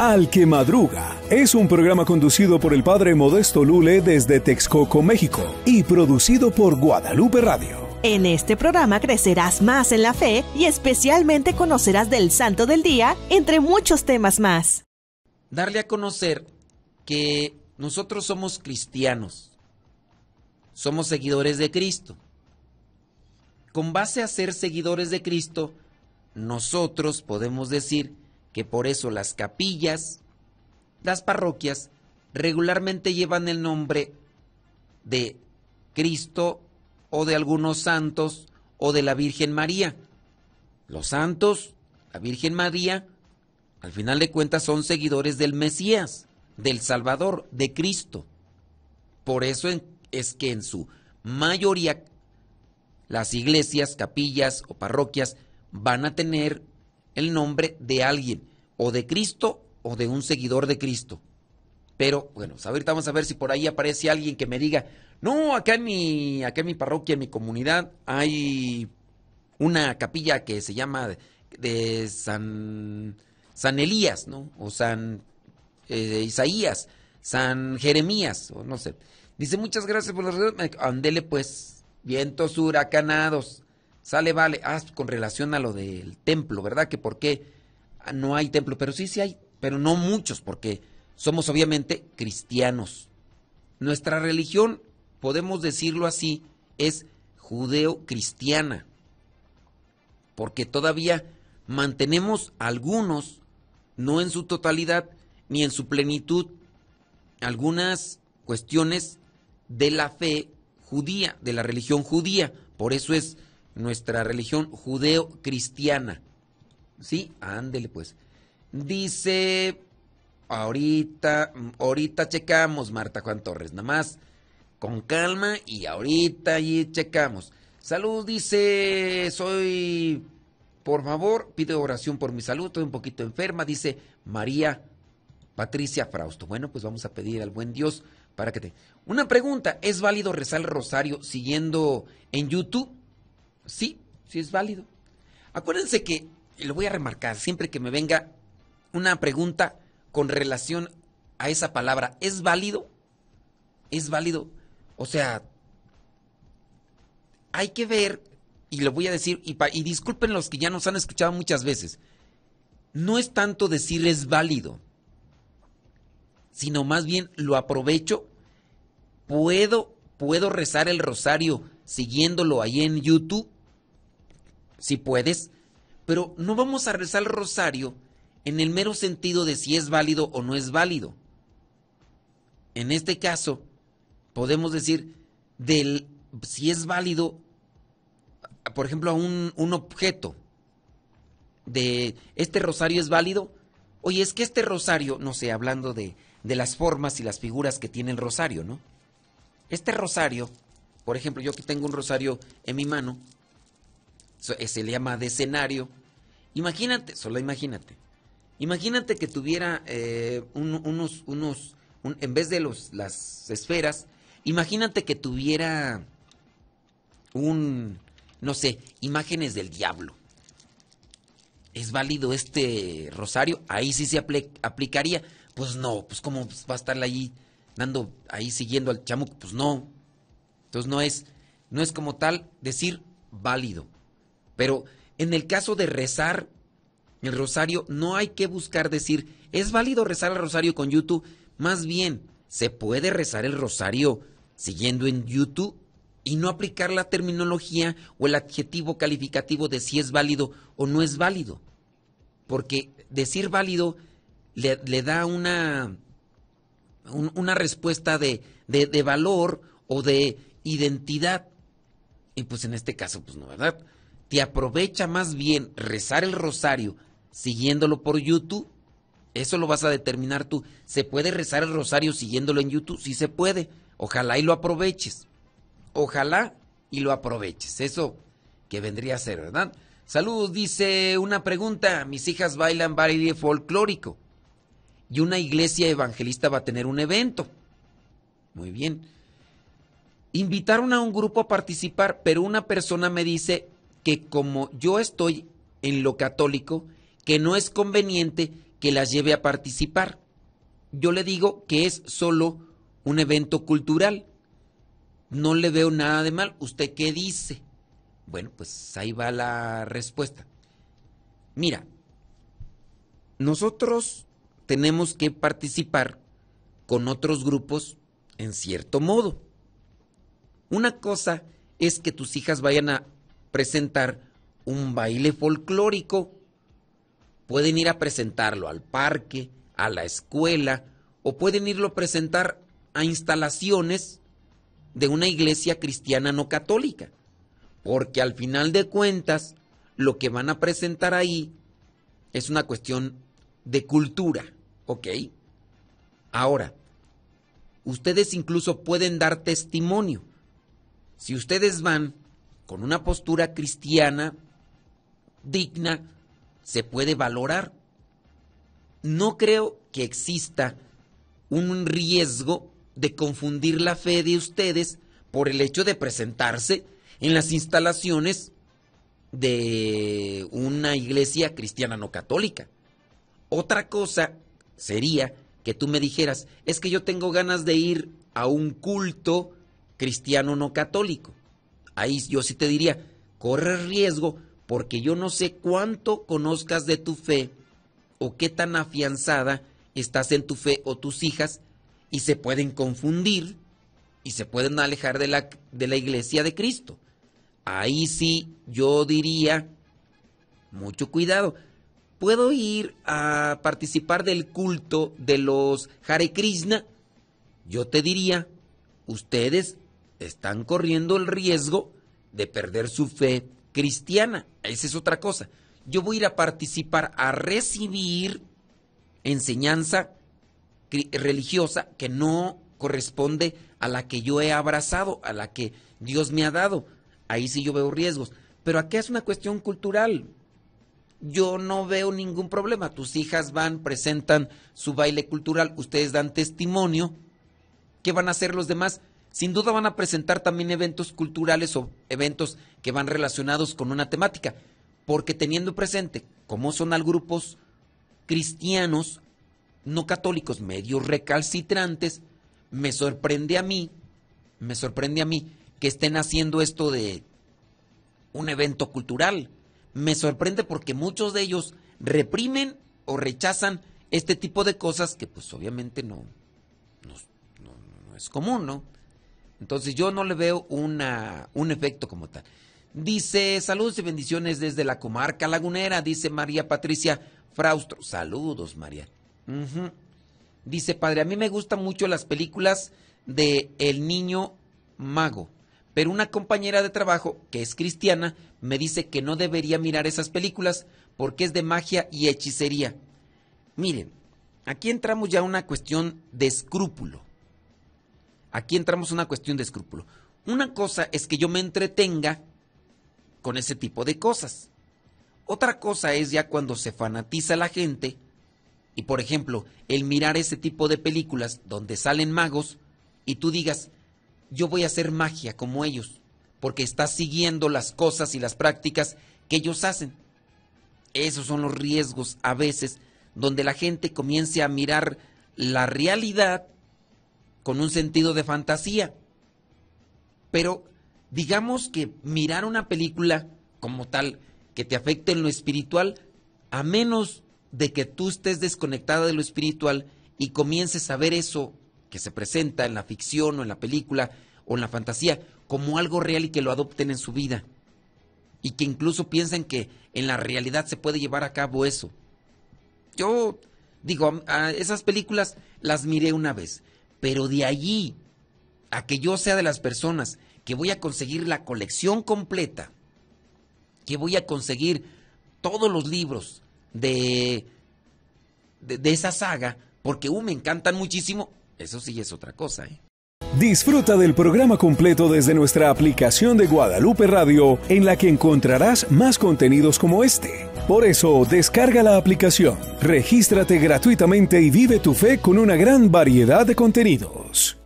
Al que Madruga es un programa conducido por el padre Modesto Lule desde Texcoco, México, y producido por Guadalupe Radio. En este programa crecerás más en la fe y especialmente conocerás del Santo del Día, entre muchos temas más. Darle a conocer que nosotros somos cristianos, somos seguidores de Cristo. Con base a ser seguidores de Cristo, nosotros podemos decir que por eso las capillas, las parroquias, regularmente llevan el nombre de Cristo o de algunos santos o de la Virgen María. Los santos, la Virgen María, al final de cuentas son seguidores del Mesías, del Salvador, de Cristo. Por eso es que en su mayoría las iglesias, capillas o parroquias van a tener el nombre de alguien, o de Cristo o de un seguidor de Cristo. Pero bueno, pues ahorita vamos a ver si por ahí aparece alguien que me diga, no, acá en mi, acá en mi parroquia, en mi comunidad, hay una capilla que se llama de San, San Elías, ¿no? O San eh, Isaías, San Jeremías, o no sé. Dice, muchas gracias por la Andele pues, vientos huracanados, Sale, vale. Ah, con relación a lo del templo, ¿verdad? Que por qué no hay templo. Pero sí, sí hay, pero no muchos, porque somos obviamente cristianos. Nuestra religión, podemos decirlo así, es judeo-cristiana. Porque todavía mantenemos algunos, no en su totalidad ni en su plenitud, algunas cuestiones de la fe judía, de la religión judía. Por eso es nuestra religión judeo-cristiana. Sí, ándele pues. Dice, ahorita, ahorita checamos, Marta Juan Torres, nada más con calma y ahorita allí checamos. Salud dice, soy, por favor, Pide oración por mi salud, estoy un poquito enferma, dice María Patricia Frausto. Bueno, pues vamos a pedir al buen Dios para que te... Una pregunta, ¿es válido rezar el rosario siguiendo en YouTube? Sí, sí es válido. Acuérdense que, y lo voy a remarcar, siempre que me venga una pregunta con relación a esa palabra, ¿es válido? ¿Es válido? O sea, hay que ver, y lo voy a decir, y, y disculpen los que ya nos han escuchado muchas veces, no es tanto decir es válido, sino más bien lo aprovecho, puedo, puedo rezar el rosario siguiéndolo ahí en YouTube si puedes, pero no vamos a rezar el rosario en el mero sentido de si es válido o no es válido. En este caso, podemos decir del si es válido, por ejemplo, a un, un objeto de este rosario es válido. Oye, es que este rosario, no sé, hablando de, de las formas y las figuras que tiene el rosario, ¿no? Este rosario, por ejemplo, yo aquí tengo un rosario en mi mano, eh, se le llama de escenario. Imagínate, solo imagínate. Imagínate que tuviera eh, unos, unos, en vez de las esferas, imagínate que tuviera un, no sé, imágenes del diablo. ¿Es válido este rosario? Ahí sí se aplicaría. Pues no, pues como va a estar ahí dando, ahí siguiendo al chamuco, pues no. Entonces no es, no es como tal decir válido. Pero en el caso de rezar el rosario, no hay que buscar decir, ¿es válido rezar el rosario con YouTube? Más bien, se puede rezar el rosario siguiendo en YouTube y no aplicar la terminología o el adjetivo calificativo de si es válido o no es válido. Porque decir válido le, da una, una respuesta de, de valor o de identidad. Y pues en este caso, pues no, ¿verdad? te aprovecha más bien rezar el rosario siguiéndolo por YouTube. Eso lo vas a determinar tú. ¿Se puede rezar el rosario siguiéndolo en YouTube? Sí se puede. Ojalá y lo aproveches. Ojalá y lo aproveches. Eso que vendría a ser, ¿verdad? Saludos, dice una pregunta. Mis hijas bailan baile folclórico. Y una iglesia evangelista va a tener un evento. Muy bien. Invitaron a un grupo a participar, pero una persona me dice que como yo estoy en lo católico, que no es conveniente que las lleve a participar. Yo le digo que es solo un evento cultural. No le veo nada de mal. ¿Usted qué dice? Bueno, pues ahí va la respuesta. Mira, nosotros tenemos que participar con otros grupos en cierto modo. Una cosa es que tus hijas vayan a presentar un baile folclórico. Pueden ir a presentarlo al parque, a la escuela, o pueden irlo a presentar a instalaciones de una iglesia cristiana no católica. Porque al final de cuentas, lo que van a presentar ahí es una cuestión de cultura, ¿ok? Ahora, ustedes incluso pueden dar testimonio. Si ustedes van con una postura cristiana digna se puede valorar. No creo que exista un riesgo de confundir la fe de ustedes por el hecho de presentarse en las instalaciones de una iglesia cristiana no católica. Otra cosa sería que tú me dijeras, es que yo tengo ganas de ir a un culto cristiano no católico ahí yo sí te diría, corre riesgo porque yo no sé cuánto conozcas de tu fe o qué tan afianzada estás en tu fe o tus hijas y se pueden confundir y se pueden alejar de la, de la iglesia de Cristo. Ahí sí yo diría, mucho cuidado, ¿puedo ir a participar del culto de los Hare Krishna? Yo te diría, ustedes están corriendo el riesgo de perder su fe cristiana. Esa es otra cosa. Yo voy a ir a participar, a recibir enseñanza religiosa que no corresponde a la que yo he abrazado, a la que Dios me ha dado. Ahí sí yo veo riesgos. Pero aquí es una cuestión cultural. Yo no veo ningún problema. Tus hijas van, presentan su baile cultural, ustedes dan testimonio. ¿Qué van a hacer los demás? Sin duda van a presentar también eventos culturales o eventos que van relacionados con una temática, porque teniendo presente cómo son al grupos cristianos, no católicos, medio recalcitrantes, me sorprende a mí, me sorprende a mí que estén haciendo esto de un evento cultural. Me sorprende porque muchos de ellos reprimen o rechazan este tipo de cosas que pues obviamente no, no, no es común, ¿no? Entonces yo no le veo un efecto como tal. Dice, saludos y bendiciones desde la comarca lagunera, dice María Patricia Fraustro. Saludos, María. Dice, padre, a mí me gustan mucho las películas de El Niño Mago, pero una compañera de trabajo, que es cristiana, me dice que no debería mirar esas películas porque es de magia y hechicería. Miren, aquí entramos ya a una cuestión de escrúpulo. Aquí entramos una cuestión de escrúpulo. Una cosa es que yo me entretenga con ese tipo de cosas. Otra cosa es ya cuando se fanatiza la gente y por ejemplo, el mirar ese tipo de películas donde salen magos y tú digas, yo voy a hacer magia como ellos, porque estás siguiendo las cosas y las prácticas que ellos hacen. Esos son los riesgos a veces donde la gente comience a mirar la realidad con un sentido de fantasía. Pero digamos que mirar una película como tal que te afecte en lo espiritual, a menos de que tú estés desconectada de lo espiritual y comiences a ver eso que se presenta en la ficción o en la película o en la fantasía como algo real y que lo adopten en su vida. Y que incluso piensen que en la realidad se puede llevar a cabo eso. Yo digo, esas películas las miré una vez pero de allí a que yo sea de las personas que voy a conseguir la colección completa, que voy a conseguir todos los libros de, de, esa saga, porque uh, me encantan muchísimo, eso sí es otra cosa. ¿eh? Disfruta del programa completo desde nuestra aplicación de Guadalupe Radio, en la que encontrarás más contenidos como este por eso, descarga la aplicación, regístrate gratuitamente y vive tu fe con una gran variedad de contenidos.